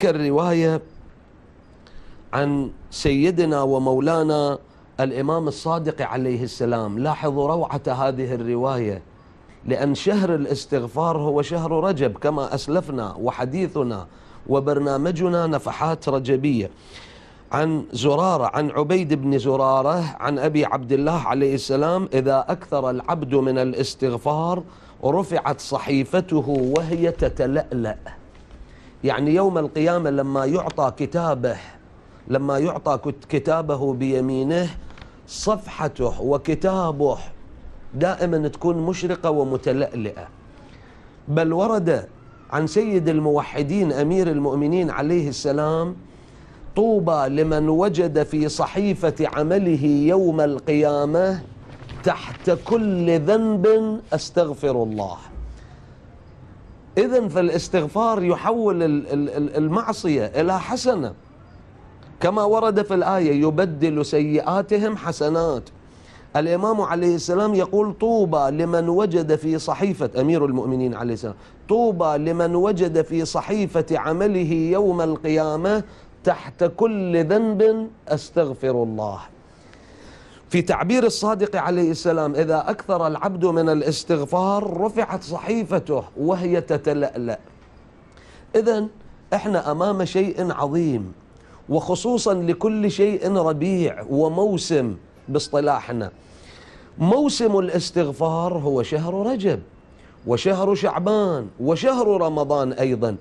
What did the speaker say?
كالرواية عن سيدنا ومولانا الإمام الصادق عليه السلام لاحظوا روعة هذه الرواية لأن شهر الاستغفار هو شهر رجب كما أسلفنا وحديثنا وبرنامجنا نفحات رجبية عن زرارة عن عبيد بن زرارة عن أبي عبد الله عليه السلام إذا أكثر العبد من الاستغفار رفعت صحيفته وهي تتلألأ يعني يوم القيامة لما يعطى كتابه لما يعطى كتابه بيمينه صفحته وكتابه دائما تكون مشرقة ومتلألئة بل ورد عن سيد الموحدين أمير المؤمنين عليه السلام طوبى لمن وجد في صحيفة عمله يوم القيامة تحت كل ذنب أستغفر الله إذا فالاستغفار يحول المعصية إلى حسنة كما ورد في الآية يبدل سيئاتهم حسنات الإمام عليه السلام يقول طوبى لمن وجد في صحيفة أمير المؤمنين عليه السلام طوبى لمن وجد في صحيفة عمله يوم القيامة تحت كل ذنب أستغفر الله في تعبير الصادق عليه السلام إذا أكثر العبد من الاستغفار رفعت صحيفته وهي تتلألأ إذا إحنا أمام شيء عظيم وخصوصا لكل شيء ربيع وموسم باصطلاحنا موسم الاستغفار هو شهر رجب وشهر شعبان وشهر رمضان أيضا